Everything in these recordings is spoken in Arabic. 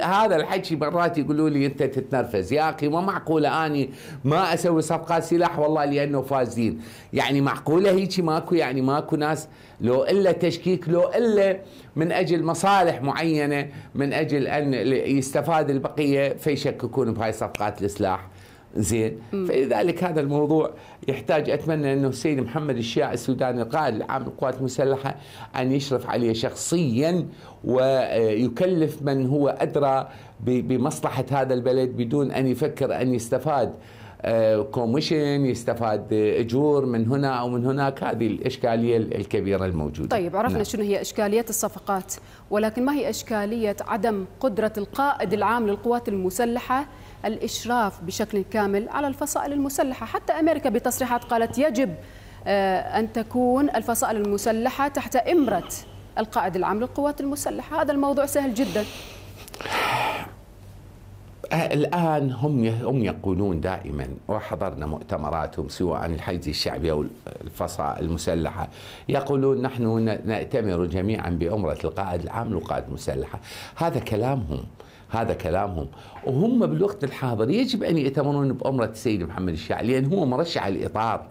هذا الحكي مرات يقولوا لي انت تتنرفز يا اخي ما معقوله اني ما اسوي صفقات سلاح والله لانه فازين يعني معقوله هيك ماكو يعني ماكو ناس لو الا تشكيك لو الا من اجل مصالح معينه من اجل ان يستفاد البقيه فيشككون بهاي صفقات السلاح زين فلذلك هذا الموضوع يحتاج اتمنى انه السيد محمد الشياع السوداني قائد العام للقوات المسلحه ان يشرف عليه شخصيا ويكلف من هو ادرى بمصلحه هذا البلد بدون ان يفكر ان يستفاد كوميشن يستفاد اجور من هنا او من هناك هذه الاشكاليه الكبيره الموجوده. طيب عرفنا نعم. شنو هي اشكاليه الصفقات ولكن ما هي اشكاليه عدم قدره القائد العام للقوات المسلحه الاشراف بشكل كامل على الفصائل المسلحه، حتى امريكا بتصريحات قالت يجب آه، ان تكون الفصائل المسلحه تحت امره القائد العام للقوات المسلحه، هذا الموضوع سهل جدا. الان هم هم يقولون دائما وحضرنا مؤتمراتهم سواء الحيز الشعبي او الفصائل المسلحه يقولون نحن ناتمر جميعا بامره القائد العام والقائد المسلحه هذا كلامهم هذا كلامهم وهم بالوقت الحاضر يجب ان يأتمرون بامره السيد محمد الشاعر لان هو مرشح الاطار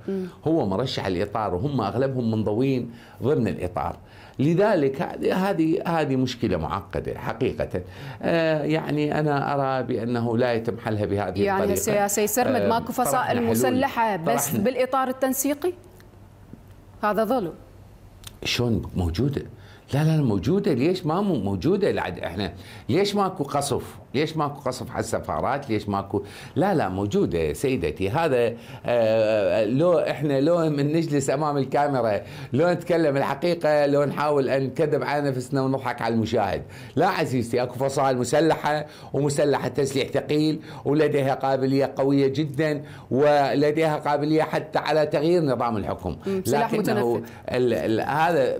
هو مرشح الاطار وهم اغلبهم منضوين ضمن الاطار لذلك هذه هذه مشكله معقده حقيقه آه، يعني انا ارى بانه لا يتم حلها بهذه يعني الطريقه يعني سياسي سرمد آه، ماكو فصائل مسلحه بس طرحنا. بالاطار التنسيقي هذا ظلم شلون موجوده لا لا موجودة ليش ما موجودة العد احنا ليش ماكو قصف ليش ماكو قصف على السفارات ليش ماكو لا لا موجودة سيدتي هذا آه، لو احنا لو من نجلس امام الكاميرا لو نتكلم الحقيقة لو نحاول ان نكذب على نفسنا ونضحك على المشاهد لا عزيزتي اكو فصائل مسلحة ومسلحة تسليح ثقيل ولديها قابلية قوية جدا ولديها قابلية حتى على تغيير نظام الحكم لكنه ال ال هذا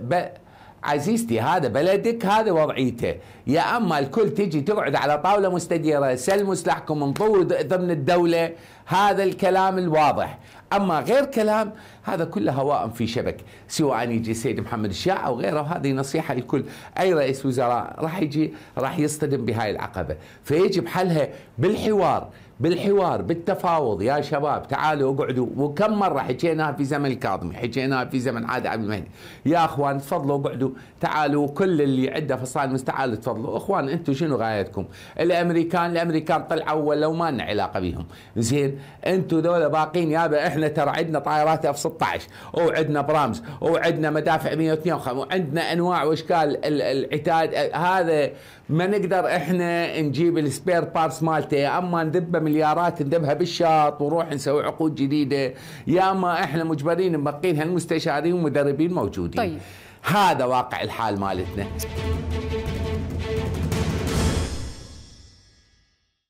عزيزتي هذا بلدك هذا وضعيته يا اما الكل تجي تقعد على طاوله مستديره سلموا سلاحكم انطوا ضمن الدوله هذا الكلام الواضح أما غير كلام هذا كله هواء في شبك سواء يجي السيد محمد الشاع أو غيره وهذه نصيحة لكل أي رئيس وزراء راح يجي راح يصطدم بهاي العقبة فيجب حلها بالحوار بالحوار بالتفاوض يا شباب تعالوا اقعدوا وكم مره حكيناها في زمن الكاظمي حكيناها في زمن عاد عبد المهدي يا اخوان تفضلوا اقعدوا تعالوا كل اللي عنده فصائل تعالوا تفضلوا اخوان انتم شنو غايتكم الامريكان الامريكان طلعوا ولا ما لنا علاقه بهم زين انتوا دولة باقين يابا احنا ترى عندنا طائرات اف 16 وعندنا برامز وعندنا مدافع 152 وعندنا انواع واشكال العتاد هذا ما نقدر احنا نجيب السبير بارس مالته يا اما نذبه مليارات ندبها بالشاط ونروح نسوي عقود جديده يا اما احنا مجبرين نبقين هالمستشارين ومدربين موجودين طيب. هذا واقع الحال مالتنا